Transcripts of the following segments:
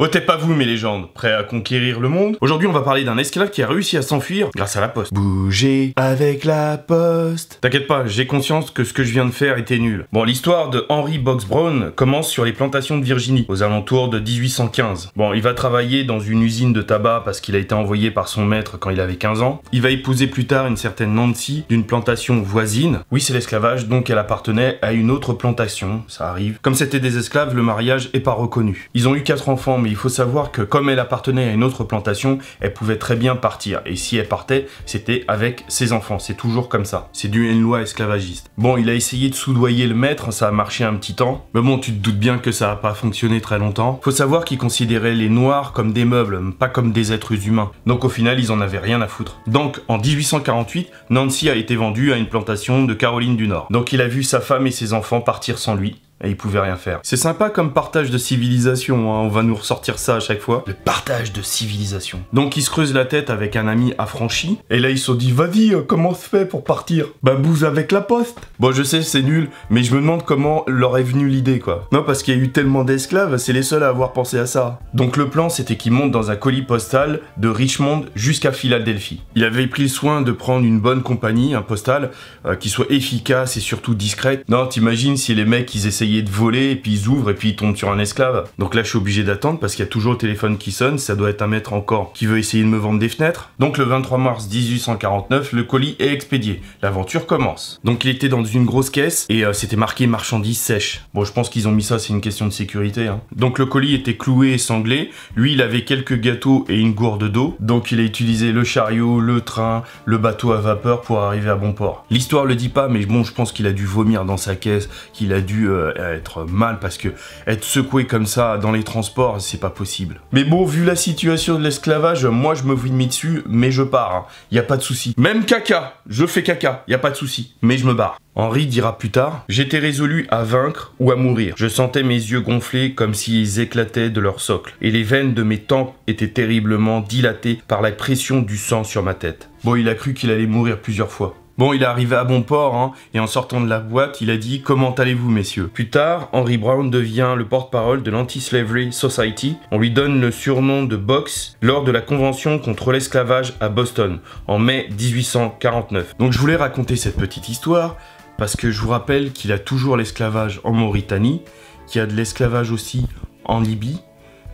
Otez pas vous mes légendes, prêts à conquérir le monde Aujourd'hui on va parler d'un esclave qui a réussi à s'enfuir grâce à la poste. Bougez avec la poste. T'inquiète pas, j'ai conscience que ce que je viens de faire était nul. Bon, l'histoire de Henry Box Brown commence sur les plantations de Virginie, aux alentours de 1815. Bon, il va travailler dans une usine de tabac parce qu'il a été envoyé par son maître quand il avait 15 ans. Il va épouser plus tard une certaine Nancy d'une plantation voisine. Oui c'est l'esclavage, donc elle appartenait à une autre plantation, ça arrive. Comme c'était des esclaves, le mariage est pas reconnu. Ils ont eu quatre enfants mais il faut savoir que comme elle appartenait à une autre plantation, elle pouvait très bien partir. Et si elle partait, c'était avec ses enfants. C'est toujours comme ça. C'est dû à une loi esclavagiste. Bon, il a essayé de soudoyer le maître, ça a marché un petit temps. Mais bon, tu te doutes bien que ça n'a pas fonctionné très longtemps. Faut savoir qu'il considérait les noirs comme des meubles, pas comme des êtres humains. Donc au final, ils en avaient rien à foutre. Donc en 1848, Nancy a été vendue à une plantation de Caroline du Nord. Donc il a vu sa femme et ses enfants partir sans lui et ils pouvaient rien faire. C'est sympa comme partage de civilisation, hein. on va nous ressortir ça à chaque fois. Le partage de civilisation. Donc ils se creusent la tête avec un ami affranchi, et là ils se sont dit, vas-y, euh, comment se fait pour partir Bah bouge avec la poste Bon je sais c'est nul, mais je me demande comment leur est venue l'idée quoi. Non parce qu'il y a eu tellement d'esclaves, c'est les seuls à avoir pensé à ça. Donc le plan c'était qu'ils montent dans un colis postal de Richmond jusqu'à Philadelphie. Il avait pris le soin de prendre une bonne compagnie, un postal, euh, qui soit efficace et surtout discrète. Non t'imagines si les mecs ils essayaient de voler et puis ils ouvrent et puis ils tombent sur un esclave. Donc là, je suis obligé d'attendre parce qu'il y a toujours le téléphone qui sonne. Ça doit être un maître encore qui veut essayer de me vendre des fenêtres. Donc le 23 mars 1849, le colis est expédié. L'aventure commence. Donc il était dans une grosse caisse et euh, c'était marqué marchandises sèches. Bon, je pense qu'ils ont mis ça, c'est une question de sécurité. Hein. Donc le colis était cloué et sanglé. Lui, il avait quelques gâteaux et une gourde d'eau. Donc il a utilisé le chariot, le train, le bateau à vapeur pour arriver à bon port. L'histoire le dit pas, mais bon, je pense qu'il a dû vomir dans sa caisse, qu'il a dû euh, euh, être mal parce que être secoué comme ça dans les transports, c'est pas possible. Mais bon, vu la situation de l'esclavage, moi je me mis dessus, mais je pars. Il hein. Y a pas de souci. Même caca, je fais caca, y a pas de souci, mais je me barre. Henri dira plus tard J'étais résolu à vaincre ou à mourir. Je sentais mes yeux gonflés comme s'ils éclataient de leur socle, et les veines de mes tempes étaient terriblement dilatées par la pression du sang sur ma tête. Bon, il a cru qu'il allait mourir plusieurs fois. Bon, il est arrivé à bon port, hein, et en sortant de la boîte, il a dit Comment allez-vous, messieurs Plus tard, Henry Brown devient le porte-parole de l'Anti-Slavery Society. On lui donne le surnom de Box lors de la convention contre l'esclavage à Boston en mai 1849. Donc je voulais raconter cette petite histoire parce que je vous rappelle qu'il a toujours l'esclavage en Mauritanie, qu'il y a de l'esclavage aussi en Libye.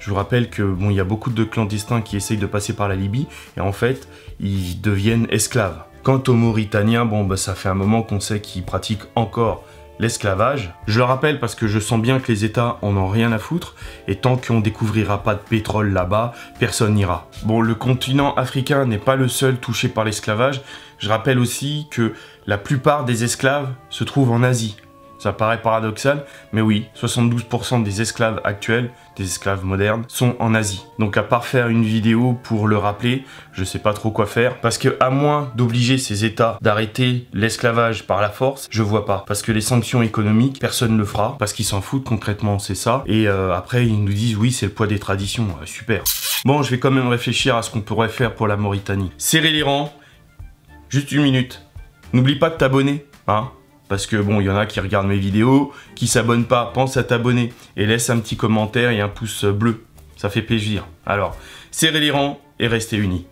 Je vous rappelle que bon, il y a beaucoup de clandestins qui essayent de passer par la Libye et en fait, ils deviennent esclaves. Quant aux Mauritaniens, bon, bah, ça fait un moment qu'on sait qu'ils pratiquent encore l'esclavage. Je le rappelle parce que je sens bien que les États en ont rien à foutre, et tant qu'on découvrira pas de pétrole là-bas, personne n'ira. Bon, le continent africain n'est pas le seul touché par l'esclavage. Je rappelle aussi que la plupart des esclaves se trouvent en Asie. Ça paraît paradoxal, mais oui, 72% des esclaves actuels, des esclaves modernes, sont en Asie. Donc à part faire une vidéo pour le rappeler, je sais pas trop quoi faire, parce que à moins d'obliger ces États d'arrêter l'esclavage par la force, je vois pas. Parce que les sanctions économiques, personne ne le fera, parce qu'ils s'en foutent concrètement, c'est ça. Et euh, après, ils nous disent oui, c'est le poids des traditions, euh, super. Bon, je vais quand même réfléchir à ce qu'on pourrait faire pour la Mauritanie. Serrer les rangs, juste une minute. N'oublie pas de t'abonner, hein parce que bon, il y en a qui regardent mes vidéos, qui s'abonnent pas, pense à t'abonner et laisse un petit commentaire et un pouce bleu. Ça fait plaisir. Alors, serrez les rangs et restez unis.